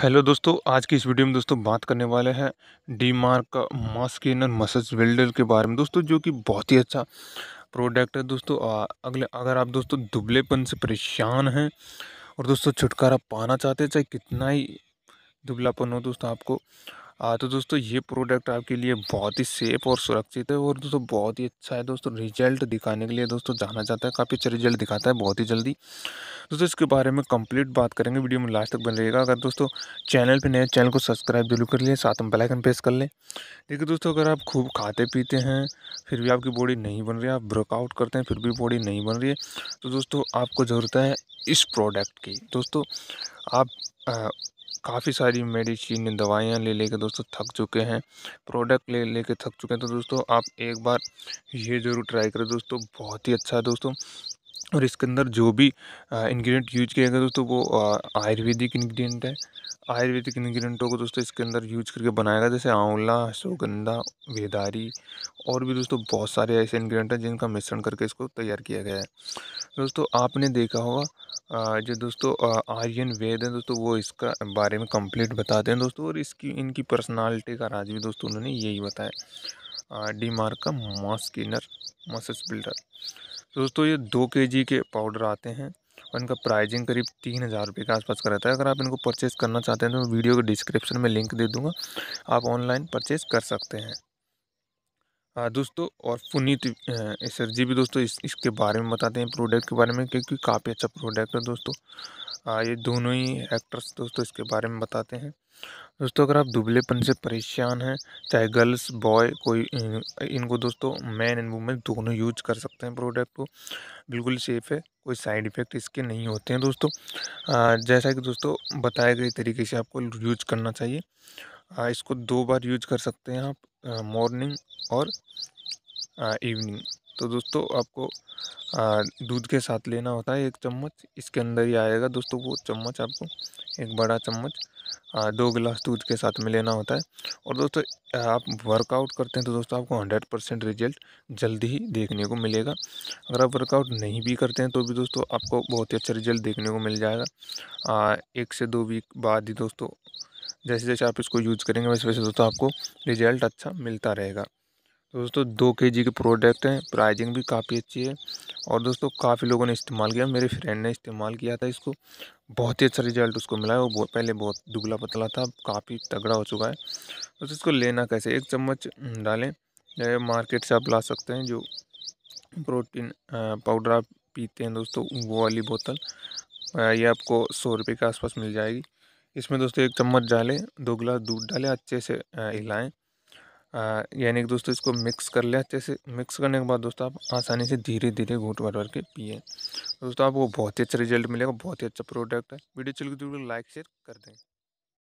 hello दोस्तों आज की इस वीडियो में दोस्तों बात करने वाले हैं डी मार्क का मास्किनर मसाज बिल्डर के बारे में दोस्तों जो कि बहुत ही अच्छा प्रोडक्ट है दोस्तों अगले अगर आप दोस्तों दुबलेपन से परेशान हैं और दोस्तों छुटकारा पाना चाहते हैं चाहे कितना ही दुबलापन हो दोस्तों आपको आ, तो दोस्तों ये प्रोडक्ट आपके लिए बहुत ही सेफ़ और सुरक्षित है और दोस्तों बहुत ही अच्छा है दोस्तों रिजल्ट दिखाने के लिए दोस्तों जाना जाता है काफ़ी अच्छा रिजल्ट दिखाता है बहुत ही जल्दी दोस्तों इसके बारे में कंप्लीट बात करेंगे वीडियो में लास्ट तक बन रहेगा अगर दोस्तों चैनल पे नए चैनल को सब्सक्राइब जरूर कर लें साथ में बेलाइकन प्रेस कर लें देखिए दोस्तों अगर आप खूब खाते पीते हैं फिर भी आपकी बॉडी नहीं बन रही आप वर्कआउट करते हैं फिर भी बॉडी नहीं बन रही है तो दोस्तों आपको ज़रूरत है इस प्रोडक्ट की दोस्तों आप काफ़ी सारी मेडिसिन दवाइयाँ ले लेके दोस्तों थक चुके हैं प्रोडक्ट ले लेके थक चुके हैं तो दोस्तों आप एक बार ये ज़रूर ट्राई करें दोस्तों बहुत ही अच्छा है दोस्तों और इसके अंदर जो भी इंग्रेडिएंट यूज किया गया दोस्तों वो आयुर्वेदिक इंग्रेडिएंट है आयुर्वेदिक इंग्रेडिएंटों को दोस्तों इसके अंदर यूज करके बनाया गया जैसे आंवला अश्वगंधा वेदारी और भी दोस्तों बहुत सारे ऐसे इंग्रेडिएंट हैं जिनका मिश्रण करके इसको तैयार किया गया है दोस्तों आपने देखा होगा जो दोस्तों आर्यन वेद हैं दोस्तों वो इसका बारे में कंप्लीट बताते हैं दोस्तों और इसकी इनकी पर्सनालिटी का राज भी दोस्तों उन्होंने यही बताया डी मार्क का मॉस्किनर मसल्स बिल्डर दोस्तों ये दो के जी के पाउडर आते हैं और इनका प्राइजिंग करीब तीन हज़ार रुपये के आसपास का रहता है अगर आप इनको परचेस करना चाहते हैं तो वीडियो के डिस्क्रिप्शन में लिंक दे दूँगा आप ऑनलाइन परचेस कर सकते हैं हाँ दोस्तों और पुनीत सर जी भी दोस्तों इस इसके बारे में बताते हैं प्रोडक्ट के बारे में क्योंकि काफ़ी अच्छा प्रोडक्ट है दोस्तों ये दोनों ही एक्टर्स दोस्तों इसके बारे में बताते हैं दोस्तों अगर आप दुबलेपन से परेशान हैं चाहे गर्ल्स बॉय कोई इनको दोस्तों मैन एंड वुमेन दोनों यूज कर सकते हैं प्रोडक्ट को बिल्कुल सेफ़ है कोई साइड इफ़ेक्ट इसके नहीं होते हैं दोस्तों जैसा कि दोस्तों बताए गए तरीके से आपको यूज करना चाहिए इसको दो बार यूज कर सकते हैं आप मॉर्निंग और इवनिंग तो दोस्तों आपको दूध के साथ लेना होता है एक चम्मच इसके अंदर ही आएगा दोस्तों वो चम्मच आपको एक बड़ा चम्मच दो गिलास दूध के साथ में लेना होता है और दोस्तों आप वर्कआउट करते हैं तो दोस्तों आपको हंड्रेड परसेंट रिजल्ट जल्दी ही देखने को मिलेगा अगर आप वर्कआउट नहीं भी करते हैं तो भी दोस्तों आपको बहुत ही अच्छा रिजल्ट देखने को मिल जाएगा आ, एक से दो वीक बाद ही दोस्तों जैसे जैसे आप इसको यूज करेंगे वैसे वैसे दोस्तों आपको रिजल्ट अच्छा मिलता रहेगा दोस्तों दो के जी के प्रोडक्ट हैं प्राइजिंग भी काफ़ी अच्छी है और दोस्तों काफ़ी लोगों ने इस्तेमाल किया मेरे फ्रेंड ने इस्तेमाल किया था इसको बहुत ही अच्छा रिजल्ट उसको मिला है वो बहुत पहले बहुत दुबला पतला था काफ़ी तगड़ा हो चुका है तो इसको लेना कैसे एक चम्मच हम्म, डालें मार्केट से आप ला सकते हैं जो प्रोटीन पाउडर आप पीते हैं दोस्तों वो वाली बोतल ये आपको सौ रुपये के आसपास मिल जाएगी इसमें दोस्तों एक चम्मच डालें दो गिलास दूध डालें अच्छे से हिलाएँ यानी कि दोस्तों इसको मिक्स कर लें अच्छे से मिक्स करने के बाद दोस्तों आप आसानी से धीरे धीरे घूट भर भर के पिए दोस्तों आपको बहुत ही अच्छा रिजल्ट मिलेगा बहुत ही अच्छा प्रोडक्ट है वीडियो चल के जरूर लाइक शेयर कर दें